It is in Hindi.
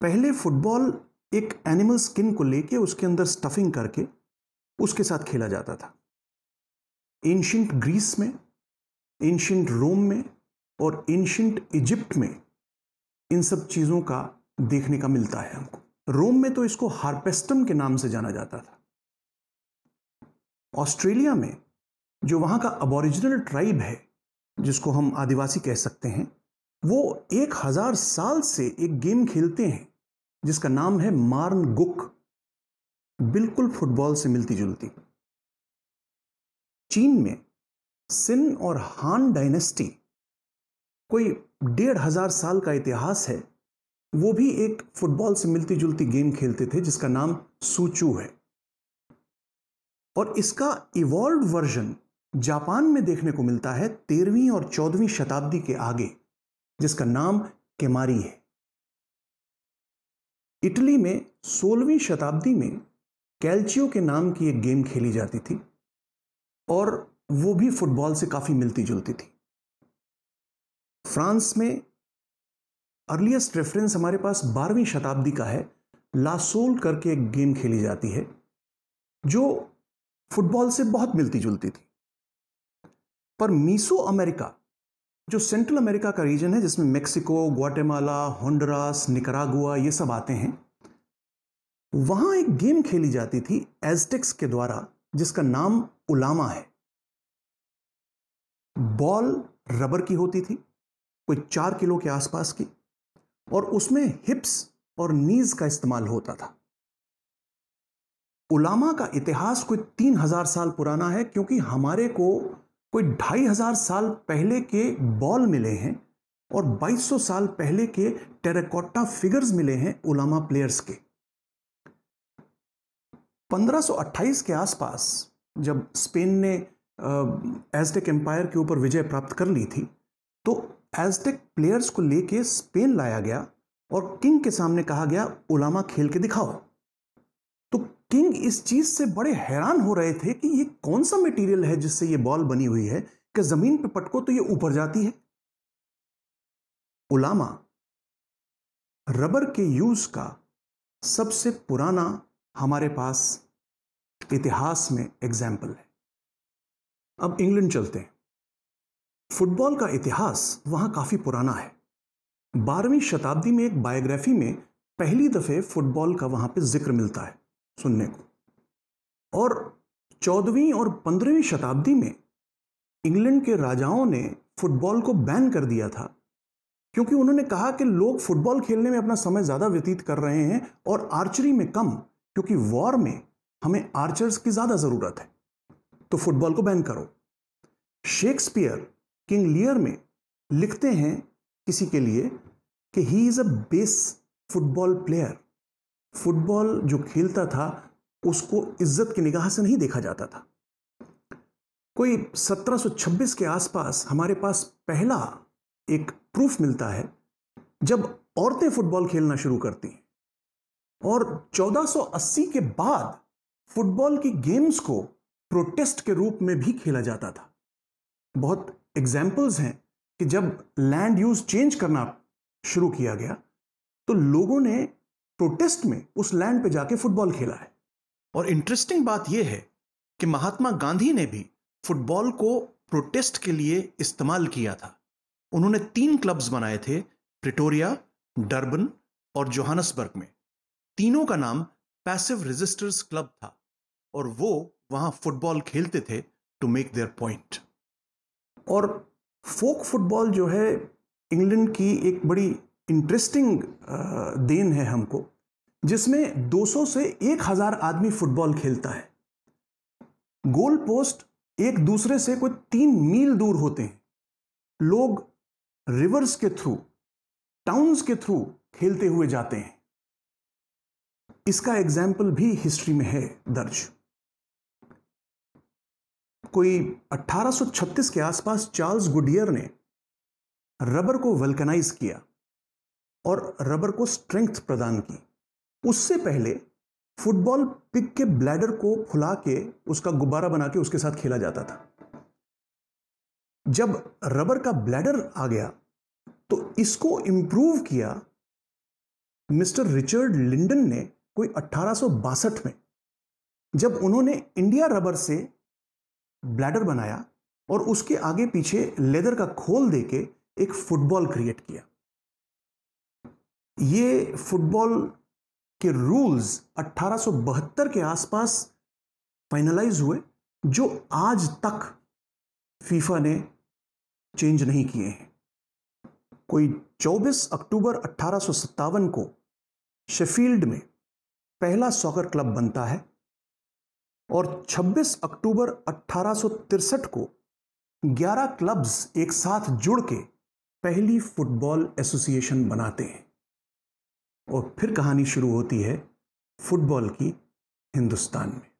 पहले फुटबॉल एक एनिमल स्किन को लेके उसके अंदर स्टफिंग करके उसके साथ खेला जाता था एंशंट ग्रीस में एंशंट रोम में और एंशंट इजिप्ट में इन सब चीज़ों का देखने का मिलता है हमको रोम में तो इसको हार्पेस्टम के नाम से जाना जाता था ऑस्ट्रेलिया में जो वहां का अबोरिजिनल ट्राइब है जिसको हम आदिवासी कह सकते हैं वो एक हजार साल से एक गेम खेलते हैं जिसका नाम है मार्न गुक बिल्कुल फुटबॉल से मिलती जुलती चीन में सिन और हान डायनेस्टी कोई डेढ़ हजार साल का इतिहास है वो भी एक फुटबॉल से मिलती जुलती गेम खेलते थे जिसका नाम सूचू है और इसका इवॉल्व वर्जन जापान में देखने को मिलता है तेरहवीं और चौदहवीं शताब्दी के आगे जिसका नाम केमारी है इटली में सोलहवीं शताब्दी में कैल्चियो के नाम की एक गेम खेली जाती थी और वो भी फुटबॉल से काफ़ी मिलती जुलती थी फ्रांस में अर्लीस्ट रेफरेंस हमारे पास बारहवीं शताब्दी का है लासोल करके एक गेम खेली जाती है जो फुटबॉल से बहुत मिलती जुलती थी पर मीसो अमेरिका जो सेंट्रल अमेरिका का रीजन है जिसमें मेक्सिको ग्वाटेमाला होंडरास निकरागुआ ये सब आते हैं वहाँ एक गेम खेली जाती थी एजटेक्स के द्वारा जिसका नाम उलामा है बॉल रबर की होती थी कोई चार किलो के आसपास की और उसमें हिप्स और नीज का इस्तेमाल होता था उलामा का इतिहास कोई तीन हजार साल पुराना है क्योंकि हमारे को कोई ढाई हजार साल पहले के बॉल मिले हैं और 2200 साल पहले के टेराकोटा फिगर्स मिले हैं उलामा प्लेयर्स के 1528 के आसपास जब स्पेन ने एजटेक एम्पायर के ऊपर विजय प्राप्त कर ली थी तो एजटेक प्लेयर्स को लेके स्पेन लाया गया और किंग के सामने कहा गया उलामा खेल के दिखाओ तो किंग इस चीज से बड़े हैरान हो रहे थे कि ये कौन सा मटेरियल है जिससे ये बॉल बनी हुई है कि जमीन पे पटको तो ये ऊपर जाती है उलामा रबर के यूज का सबसे पुराना हमारे पास इतिहास में एग्जाम्पल है अब इंग्लैंड चलते हैं फुटबॉल का इतिहास वहां काफी पुराना है बारहवीं शताब्दी में एक बायोग्राफी में पहली दफे फुटबॉल का वहां पे जिक्र मिलता है सुनने को और चौदहवीं और पंद्रहवीं शताब्दी में इंग्लैंड के राजाओं ने फुटबॉल को बैन कर दिया था क्योंकि उन्होंने कहा कि लोग फुटबॉल खेलने में अपना समय ज़्यादा व्यतीत कर रहे हैं और आर्चरी में कम क्योंकि वॉर में हमें आर्चर्स की ज़्यादा ज़रूरत है तो फुटबॉल को बैन करो शेक्सपियर किंग लियर में लिखते हैं किसी के लिए कि he is a base football player football जो खेलता था उसको इज्जत की निगाह से नहीं देखा जाता था कोई 1726 के आसपास हमारे पास पहला एक प्रूफ मिलता है जब औरतें फुटबॉल खेलना शुरू करती हैं और 1480 के बाद फुटबॉल की गेम्स को प्रोटेस्ट के रूप में भी खेला जाता था बहुत एग्जाम्पल्स हैं कि जब लैंड यूज चेंज करना शुरू किया गया तो लोगों ने प्रोटेस्ट में उस लैंड पे जाके फुटबॉल खेला है और इंटरेस्टिंग बात यह है कि महात्मा गांधी ने भी फुटबॉल को प्रोटेस्ट के लिए इस्तेमाल किया था उन्होंने तीन क्लब्स बनाए थे प्रिटोरिया डर्बन और जोहानसबर्ग में तीनों का नाम पैसिव रेजिस्टर्स क्लब था और वो वहां फुटबॉल खेलते थे टू मेक देयर पॉइंट और फोक फुटबॉल जो है इंग्लैंड की एक बड़ी इंटरेस्टिंग uh, देन है हमको जिसमें 200 से 1000 आदमी फुटबॉल खेलता है गोल पोस्ट एक दूसरे से कोई तीन मील दूर होते हैं लोग रिवर्स के थ्रू टाउन्स के थ्रू खेलते हुए जाते हैं इसका एग्जाम्पल भी हिस्ट्री में है दर्ज कोई 1836 के आसपास चार्ल्स गुडियर ने रबर को वल्कनाइज किया और रबर को स्ट्रेंथ प्रदान की उससे पहले फुटबॉल पिक के ब्लैडर को फुला के उसका गुब्बारा बना के उसके साथ खेला जाता था जब रबर का ब्लैडर आ गया तो इसको इंप्रूव किया मिस्टर रिचर्ड लिंडन ने कोई अट्ठारह में जब उन्होंने इंडिया रबर से ब्लैडर बनाया और उसके आगे पीछे लेदर का खोल देके एक फुटबॉल क्रिएट किया ये फुटबॉल के रूल्स 1872 के आसपास फाइनलाइज हुए जो आज तक फीफा ने चेंज नहीं किए हैं कोई 24 अक्टूबर अट्ठारह को शेफील्ड में पहला सॉकर क्लब बनता है और 26 अक्टूबर अट्ठारह को 11 क्लब्स एक साथ जुड़ के पहली फुटबॉल एसोसिएशन बनाते हैं और फिर कहानी शुरू होती है फुटबॉल की हिंदुस्तान में